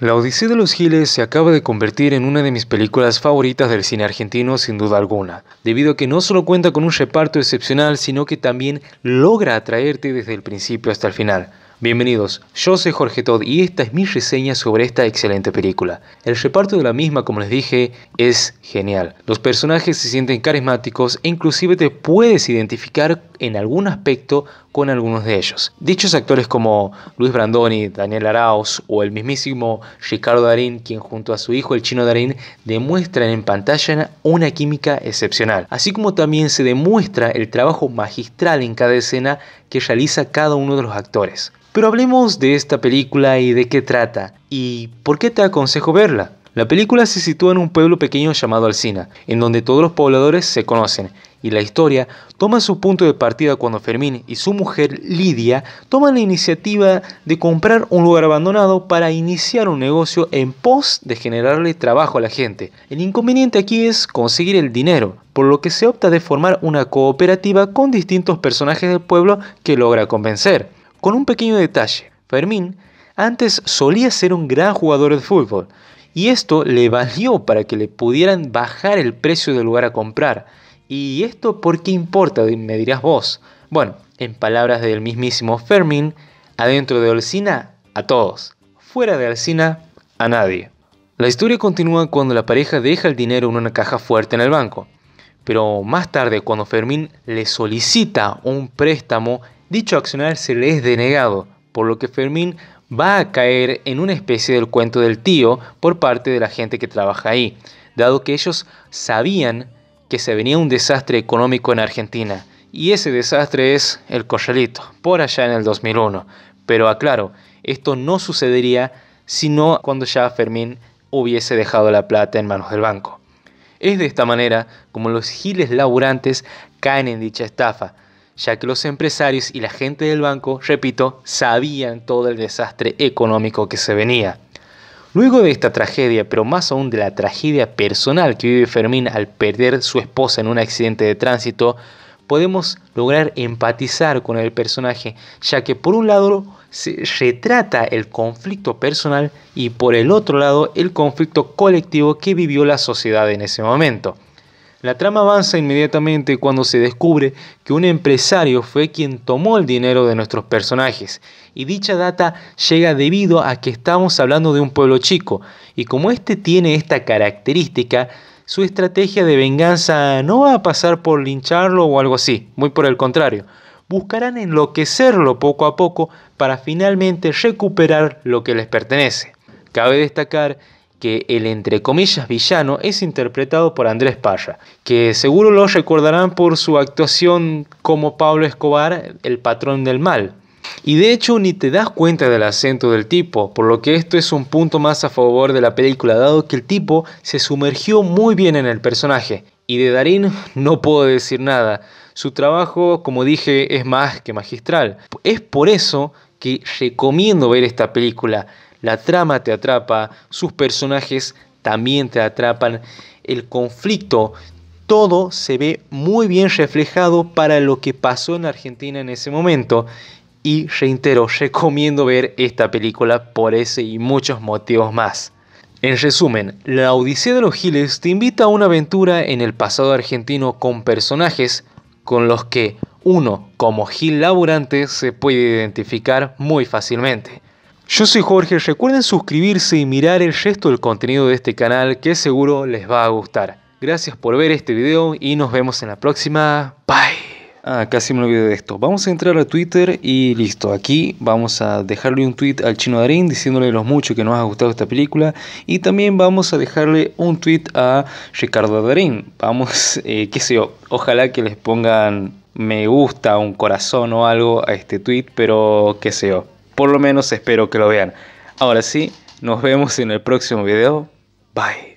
La Odisea de los Giles se acaba de convertir en una de mis películas favoritas del cine argentino sin duda alguna, debido a que no solo cuenta con un reparto excepcional, sino que también logra atraerte desde el principio hasta el final. Bienvenidos, yo soy Jorge Todd y esta es mi reseña sobre esta excelente película. El reparto de la misma, como les dije, es genial. Los personajes se sienten carismáticos e inclusive te puedes identificar en algún aspecto con algunos de ellos. Dichos actores como Luis Brandoni, Daniel Arauz o el mismísimo Ricardo Darín, quien junto a su hijo el chino Darín demuestran en pantalla una química excepcional, así como también se demuestra el trabajo magistral en cada escena que realiza cada uno de los actores. Pero hablemos de esta película y de qué trata, y por qué te aconsejo verla. La película se sitúa en un pueblo pequeño llamado Alcina, en donde todos los pobladores se conocen y la historia toma su punto de partida cuando Fermín y su mujer Lidia toman la iniciativa de comprar un lugar abandonado para iniciar un negocio en pos de generarle trabajo a la gente. El inconveniente aquí es conseguir el dinero, por lo que se opta de formar una cooperativa con distintos personajes del pueblo que logra convencer. Con un pequeño detalle, Fermín antes solía ser un gran jugador de fútbol, y esto le valió para que le pudieran bajar el precio del lugar a comprar. ¿Y esto por qué importa? Me dirás vos. Bueno, en palabras del mismísimo Fermín, adentro de Olcina, a todos. Fuera de Alcina, a nadie. La historia continúa cuando la pareja deja el dinero en una caja fuerte en el banco. Pero más tarde, cuando Fermín le solicita un préstamo, dicho accionar se le es denegado, por lo que Fermín va a caer en una especie del cuento del tío por parte de la gente que trabaja ahí, dado que ellos sabían que se venía un desastre económico en Argentina. Y ese desastre es el corralito, por allá en el 2001. Pero aclaro, esto no sucedería sino cuando ya Fermín hubiese dejado la plata en manos del banco. Es de esta manera como los giles laburantes caen en dicha estafa, ya que los empresarios y la gente del banco, repito, sabían todo el desastre económico que se venía. Luego de esta tragedia, pero más aún de la tragedia personal que vive Fermín al perder su esposa en un accidente de tránsito, podemos lograr empatizar con el personaje, ya que por un lado se retrata el conflicto personal y por el otro lado el conflicto colectivo que vivió la sociedad en ese momento. La trama avanza inmediatamente cuando se descubre que un empresario fue quien tomó el dinero de nuestros personajes, y dicha data llega debido a que estamos hablando de un pueblo chico, y como este tiene esta característica, su estrategia de venganza no va a pasar por lincharlo o algo así, muy por el contrario, buscarán enloquecerlo poco a poco para finalmente recuperar lo que les pertenece. Cabe destacar que el entre comillas villano es interpretado por Andrés Parra, que seguro lo recordarán por su actuación como Pablo Escobar, el patrón del mal. Y de hecho ni te das cuenta del acento del tipo, por lo que esto es un punto más a favor de la película, dado que el tipo se sumergió muy bien en el personaje. Y de Darín no puedo decir nada. Su trabajo, como dije, es más que magistral. Es por eso que recomiendo ver esta película. La trama te atrapa, sus personajes también te atrapan, el conflicto, todo se ve muy bien reflejado para lo que pasó en Argentina en ese momento. Y reitero, recomiendo ver esta película por ese y muchos motivos más. En resumen, La Odisea de los Giles te invita a una aventura en el pasado argentino con personajes con los que uno, como Gil laburante, se puede identificar muy fácilmente. Yo soy Jorge, recuerden suscribirse y mirar el resto del contenido de este canal que seguro les va a gustar. Gracias por ver este video y nos vemos en la próxima. Bye. Ah, casi me olvidé de esto. Vamos a entrar a Twitter y listo. Aquí vamos a dejarle un tweet al chino Darín diciéndole los mucho que nos ha gustado esta película. Y también vamos a dejarle un tweet a Ricardo Darín. Vamos, que eh, qué sé yo, ojalá que les pongan me gusta, un corazón o algo a este tweet, pero qué sé yo. Por lo menos espero que lo vean. Ahora sí, nos vemos en el próximo video. Bye.